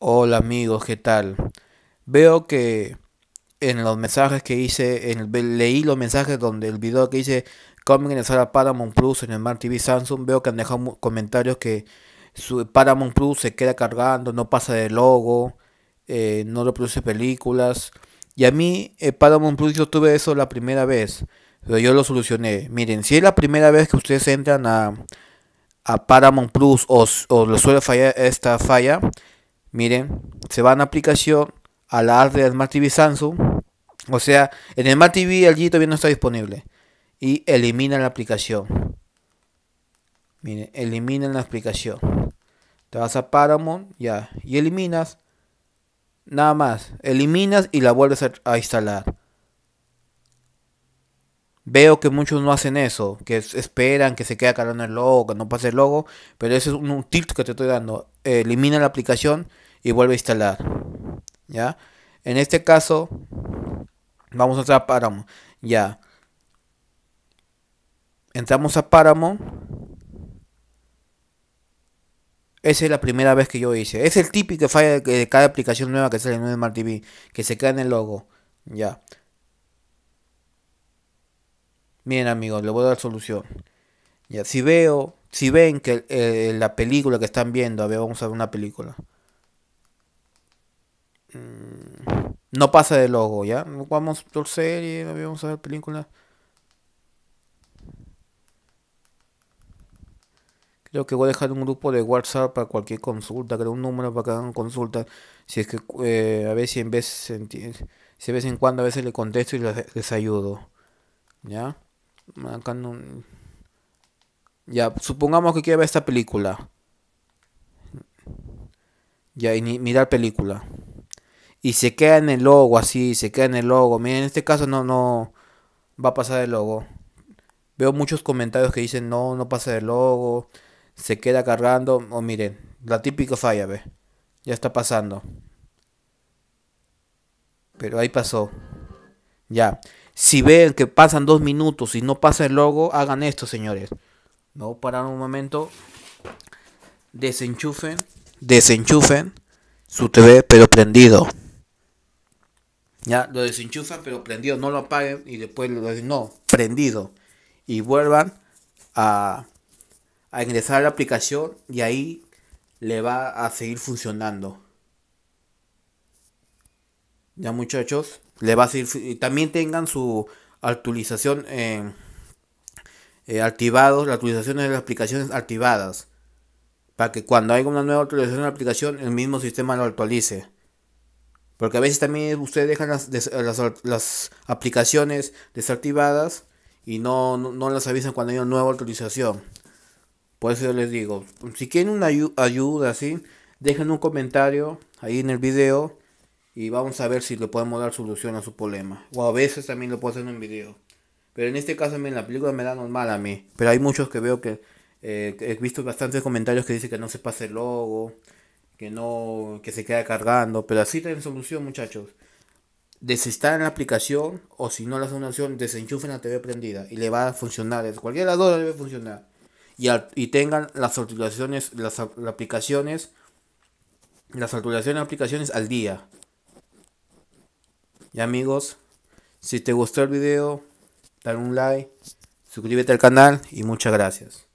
Hola amigos, ¿qué tal? Veo que en los mensajes que hice, en el, leí los mensajes donde el video que hice cómo en a Paramount Plus en el Smart TV Samsung, veo que han dejado comentarios que su Paramount Plus se queda cargando, no pasa de logo, eh, no reproduce películas. Y a mí, eh, Paramount Plus, yo tuve eso la primera vez, pero yo lo solucioné. Miren, si es la primera vez que ustedes entran a, a Paramount Plus o, o les suele fallar esta falla, Miren, se va a aplicación, a la app de Smart TV Samsung. O sea, en Smart TV allí todavía no está disponible. Y elimina la aplicación. Miren, elimina la aplicación. Te vas a Paramount, ya. Y eliminas. Nada más. Eliminas y la vuelves a instalar. Veo que muchos no hacen eso, que esperan que se quede en el logo, que no pase el logo, pero ese es un, tip que te estoy dando. Elimina la aplicación y vuelve a instalar. ¿Ya? En este caso, vamos a entrar a Ya. Entramos a Páramo. Esa es la primera vez que yo hice. Es el típico falla de cada aplicación nueva que sale en Smart TV, que se queda en el logo. Ya miren amigos, le voy a dar solución. Ya, si veo, si ven que la película que están viendo, vamos a ver una película. Mm, no pasa de logo, ¿ya? Vamos por serie, a vamos a ver película. Creo que voy a dejar un grupo de WhatsApp para cualquier consulta, creo un número para que hagan consulta. Si es que eh, a a si en vez, si de vez en cuando a veces le contesto y les, les ayudo. ¿Ya? Acá Ya, supongamos que quiere ver esta película. Ya, y mirar película. Y se queda en el logo, así, se queda en el logo. Miren, en este caso no, no va a pasar el logo. Veo muchos comentarios que dicen, no, no pasa el logo. Se queda cargando. O miren, la típica falla, ve. Ya está pasando. Pero ahí pasó. Ya. Si ven que pasan dos minutos y no pasa el logo, hagan esto, señores. No paran un momento. Desenchufen. Desenchufen su TV, pero prendido. Ya, lo desenchufan, pero prendido. No lo apaguen y después lo dicen, no, prendido. Y vuelvan a, a ingresar a la aplicación y ahí le va a seguir funcionando. Ya muchachos, le va a y También tengan su actualización eh, eh la activados, las de las aplicaciones activadas. Para que cuando haya una nueva actualización de la aplicación, el mismo sistema lo actualice. Porque a veces también ustedes dejan las, aplicaciones desactivadas y no, las avisan cuando hay una nueva actualización. Por eso yo les digo, si quieren una ayuda así, dejen un comentario ahí en el video y vamos a ver si le podemos dar solución a su problema. O a veces también lo puedo hacer en un video. Pero en este caso, en la película me da normal a mí. Pero hay muchos que veo eh, que he visto bastantes comentarios que dicen que no se pase el logo, que no, que se queda cargando. Pero así tienen solución, muchachos. en la aplicación o si no la solución, desenchufen la TV prendida y le va a funcionar. Cualquier lado debe funcionar. Y, y tengan las actualizaciones, las, aplicaciones, las actualizaciones de aplicaciones al día. Y amigos, si te gustó el video, dale un like, suscríbete al canal y muchas gracias.